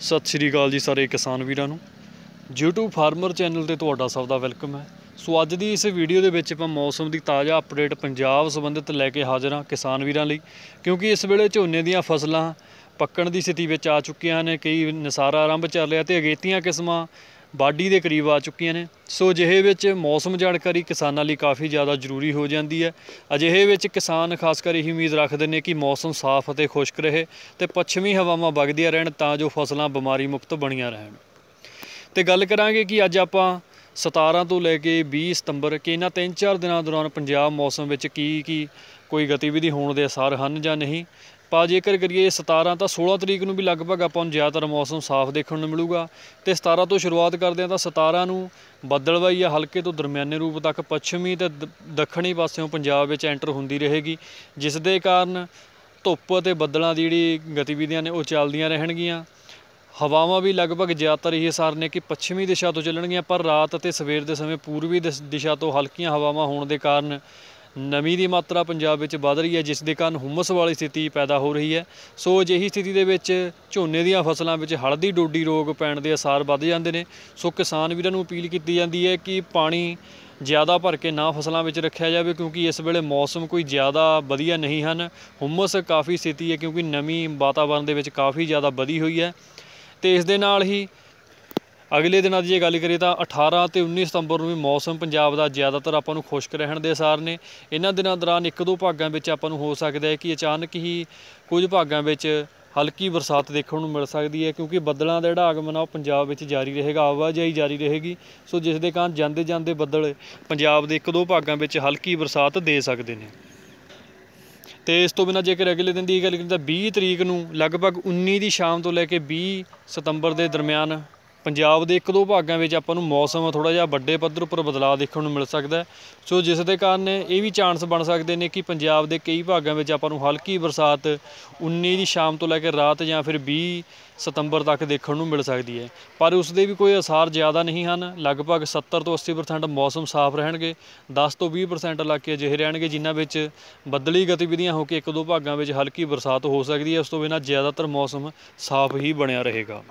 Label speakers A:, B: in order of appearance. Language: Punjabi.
A: ਸਤਿ ਸ੍ਰੀ ਅਕਾਲ ਜੀ ਸਾਰੇ ਕਿਸਾਨ ਵੀਰਾਂ ਨੂੰ YouTube ਫਾਰਮਰ ਚੈਨਲ ਤੇ ਤੁਹਾਡਾ ਸਭ ਦਾ ਵੈਲਕਮ ਹੈ ਸੋ ਅੱਜ ਦੀ ਇਸ ਵੀਡੀਓ ਦੇ ਵਿੱਚ ਆਪਾਂ ਮੌਸਮ ਦੀ ਤਾਜ਼ਾ ਅਪਡੇਟ ਪੰਜਾਬ ਸੰਬੰਧਿਤ ਲੈ ਕੇ ਹਾਜ਼ਰ ਹਾਂ ਕਿਸਾਨ ਵੀਰਾਂ ਲਈ ਕਿਉਂਕਿ ਇਸ ਵੇਲੇ ਝੋਨੇ ਦੀਆਂ ਫਸਲਾਂ ਪੱਕਣ ਦੀ ਸਥਿਤੀ ਵਿੱਚ ਆ ਚੁੱਕੀਆਂ ਨੇ ਕਈ ਨਸਾਰਾ ਆਰੰਭ ਚੱਲ ਰਿਹਾ ਤੇ ਅਗੇਤੀਆਂ ਕਿਸਮਾਂ ਬਾਡੀ ਦੇ ਕਰੀਬ ਆ ਚੁੱਕੀਆਂ ਨੇ ਸੋ ਅਜਿਹੇ ਵਿੱਚ ਮੌਸਮ ਜਾਣਕਾਰੀ ਕਿਸਾਨਾਂ ਲਈ ਕਾਫੀ ਜ਼ਿਆਦਾ ਜ਼ਰੂਰੀ ਹੋ ਜਾਂਦੀ ਹੈ ਅਜਿਹੇ ਵਿੱਚ ਕਿਸਾਨ ਖਾਸ ਕਰ ਇਹ ਉਮੀਦ ਰੱਖਦੇ ਨੇ ਕਿ ਮੌਸਮ ਸਾਫ਼ ਅਤੇ ਖੁਸ਼ਕ ਰਹੇ ਤੇ ਪੱਛਮੀ ਹਵਾਵਾਂ ਵਗਦੀਆਂ ਰਹਿਣ ਤਾਂ ਜੋ ਫਸਲਾਂ ਬਿਮਾਰੀ ਮੁਕਤ ਬਣੀਆਂ ਰਹਿਣ ਤੇ ਗੱਲ ਕਰਾਂਗੇ ਕਿ ਅੱਜ ਆਪਾਂ 17 ਤੋਂ ਲੈ ਕੇ 20 ਸਤੰਬਰ ਕਿ ਇਹਨਾਂ 3-4 ਦਿਨਾਂ ਦੌਰਾਨ ਪੰਜਾਬ ਮੌਸਮ ਵਿੱਚ ਕੀ ਕੀ ਕੋਈ ਗਤੀਵਿਧੀ ਹੋਣ ਦੇ ਅਸਾਰ ਹਨ ਜਾਂ ਨਹੀਂ ਪਾ ਜੇਕਰ ਕਰੀਏ 17 ਤਾਂ 16 ਤਰੀਕ ਨੂੰ ਵੀ ਲਗਭਗ ਆਪਾਂ ਨੂੰ ਜ਼ਿਆਦਾਤਰ ਮੌਸਮ ਸਾਫ਼ ਦੇਖਣ ਨੂੰ ਮਿਲੂਗਾ ਤੇ 17 ਤੋਂ ਸ਼ੁਰੂਆਤ ਕਰਦੇ ਆ ਤਾਂ 17 ਨੂੰ ਬੱਦਲਵਾਈ ਜਾਂ ਹਲਕੇ ਤੋਂ ਦਰਮਿਆਨੇ ਰੂਪ ਤੱਕ ਪੱਛਮੀ ਤੇ ਦੱਖਣੀ ਪਾਸਿਓਂ ਪੰਜਾਬ ਵਿੱਚ ਐਂਟਰ ਹੁੰਦੀ ਰਹੇਗੀ ਜਿਸ ਦੇ ਕਾਰਨ ਧੁੱਪ ਅਤੇ ਬੱਦਲਾਂ ਦੀ ਜਿਹੜੀ ਗਤੀਵਿਧੀਆਂ ਨੇ ਉਹ ਚੱਲਦੀਆਂ ਰਹਿਣਗੀਆਂ ਹਵਾਵਾਂ ਵੀ ਲਗਭਗ ਜ਼ਿਆਦਾਤਰ ਇਹ ਸਾਰ ਨੇ ਕਿ ਪੱਛਮੀ ਦਿਸ਼ਾ ਤੋਂ ਚੱਲਣਗੀਆਂ ਪਰ ਰਾਤ ਅਤੇ ਸਵੇਰ ਦੇ ਸਮੇਂ ਪੂਰਬੀ ਦਿਸ਼ਾ ਤੋਂ ਹਲਕੀਆਂ ਹਵਾਵਾਂ ਹੋਣ ਦੇ ਕਾਰਨ ਨਮੀ ਦੀ ਮਾਤਰਾ ਪੰਜਾਬ ਵਿੱਚ ਵਧ ਰਹੀ ਹੈ ਜਿਸ ਦੇ ਕਾਰਨ ਹਮਸ ਵਾਲੀ ਸਥਿਤੀ ਪੈਦਾ ਹੋ ਰਹੀ ਹੈ ਸੋ ਅਜਿਹੀ ਸਥਿਤੀ ਦੇ ਵਿੱਚ ਝੋਨੇ ਦੀਆਂ ਫਸਲਾਂ ਵਿੱਚ ਹਲਦੀ ਡੋਡੀ ਰੋਗ ਪੈਣ ਦੇ ਅਸਾਰ ਵੱਧ ਜਾਂਦੇ ਨੇ ਸੋ ਕਿਸਾਨ ਵੀਰਾਂ ਨੂੰ ਅਪੀਲ ਕੀਤੀ ਜਾਂਦੀ ਹੈ ਕਿ ਪਾਣੀ ਜ਼ਿਆਦਾ ਭਰ ਕੇ ਨਾ ਫਸਲਾਂ ਵਿੱਚ ਰੱਖਿਆ ਜਾਵੇ ਕਿਉਂਕਿ ਇਸ ਵੇਲੇ ਮੌਸਮ ਕੋਈ ਜ਼ਿਆਦਾ ਵਧੀਆ ਨਹੀਂ ਹਨ ਹਮਸ ਕਾਫੀ ਸਥਿਤੀ ਹੈ ਕਿਉਂਕਿ ਨਮੀ ਵਾਤਾਵਰਣ ਦੇ ਵਿੱਚ ਕਾਫੀ ਜ਼ਿਆਦਾ ਵਧੀ ਹੋਈ ਹੈ ਤੇ ਇਸ ਦੇ ਨਾਲ ਹੀ ਅਗਲੇ ਦਿਨਾਂ ਦੀ ਜੇ ਗੱਲ ਕਰੀਏ ਤਾਂ 18 ਤੇ 19 ਸਤੰਬਰ ਨੂੰ ਵੀ ਮੌਸਮ ਪੰਜਾਬ ਦਾ ਜ਼ਿਆਦਾਤਰ ਆਪਾਂ ਨੂੰ ਖੁਸ਼ਕ ਰਹਿਣ ਦੇ ਅਸਾਰ ਨੇ ਇਹਨਾਂ ਦਿਨਾਂ ਦੌਰਾਨ ਇੱਕ ਦੋ ਭਾਗਾਂ ਵਿੱਚ ਆਪਾਂ ਨੂੰ ਹੋ ਸਕਦਾ ਹੈ ਕਿ ਅਚਾਨਕ ਹੀ ਕੁਝ ਭਾਗਾਂ ਵਿੱਚ ਹਲਕੀ ਬਰਸਾਤ ਦੇਖਣ ਨੂੰ ਮਿਲ ਸਕਦੀ ਹੈ ਕਿਉਂਕਿ ਬੱਦਲਾਂ ਦਾ ਜਿਹੜਾ ਆਗਮਨ ਉਹ ਪੰਜਾਬ ਵਿੱਚ ਜਾਰੀ ਰਹੇਗਾ ਆਵਾਜਾਈ ਜਾਰੀ ਰਹੇਗੀ ਸੋ ਜਿਸ ਦੇ ਕਾਰਨ ਜਾਂਦੇ ਜਾਂਦੇ ਬੱਦਲ ਪੰਜਾਬ ਦੇ ਇੱਕ ਦੋ ਭਾਗਾਂ ਵਿੱਚ ਹਲਕੀ ਬਰਸਾਤ ਦੇ ਸਕਦੇ ਨੇ ਤੇ ਇਸ ਤੋਂ ਬਿਨਾ ਜੇਕਰ ਅਗਲੇ ਦਿਨ ਦੀ ਗੱਲ ਕਰੀਏ ਤਾਂ 20 ਤਰੀਕ ਨੂੰ ਲਗਭਗ 19 ਦੀ ਸ਼ਾਮ ਤੋਂ ਲੈ ਕੇ 20 ਸਤੰਬਰ ਦੇ ਦਰਮਿਆਨ ਪੰਜਾਬ ਦੇ ਇੱਕ ਦੋ ਭਾਗਾਂ ਵਿੱਚ ਆਪਾਂ ਨੂੰ ਮੌਸਮ ਥੋੜਾ ਜਿਹਾ ਵੱਡੇ ਪੱਧਰ ਉੱਪਰ ਬਦਲਾਅ ਦੇਖਣ ਨੂੰ ਮਿਲ ਸਕਦਾ ਸੋ ਜਿਸ ਦੇ ਕਾਰਨ ਇਹ ਵੀ ਚਾਂਸ ਬਣ ਸਕਦੇ ਨੇ ਕਿ ਪੰਜਾਬ ਦੇ ਕਈ ਭਾਗਾਂ ਵਿੱਚ ਆਪਾਂ ਨੂੰ ਹਲਕੀ ਬਰਸਾਤ 19 ਦੀ ਸ਼ਾਮ ਤੋਂ ਲੈ ਕੇ ਰਾਤ ਜਾਂ ਫਿਰ 20 ਸਤੰਬਰ ਤੱਕ ਦੇਖਣ ਨੂੰ ਮਿਲ ਸਕਦੀ ਹੈ ਪਰ ਉਸ ਦੇ ਵੀ ਕੋਈ ਅਸਾਰ ਜ਼ਿਆਦਾ ਨਹੀਂ ਹਨ ਲਗਭਗ 70 ਤੋਂ 80% ਮੌਸਮ ਸਾਫ਼ ਰਹਿਣਗੇ 10 ਤੋਂ 20% ਇਲਾਕੇ ਅਜਿਹੇ ਰਹਿਣਗੇ ਜਿਨ੍ਹਾਂ ਵਿੱਚ ਬੱਦਲੀ ਗਤੀਵਿਧੀਆਂ ਹੋ ਕੇ ਇੱਕ ਦੋ ਭਾਗਾਂ ਵਿੱਚ ਹਲਕੀ ਬਰਸਾਤ ਹੋ ਸਕਦੀ ਹੈ ਉਸ ਤੋਂ ਬਿਨਾਂ ਜ਼ਿਆਦਾਤਰ ਮੌਸਮ ਸਾਫ਼ ਹੀ ਬਣਿਆ ਰਹੇਗਾ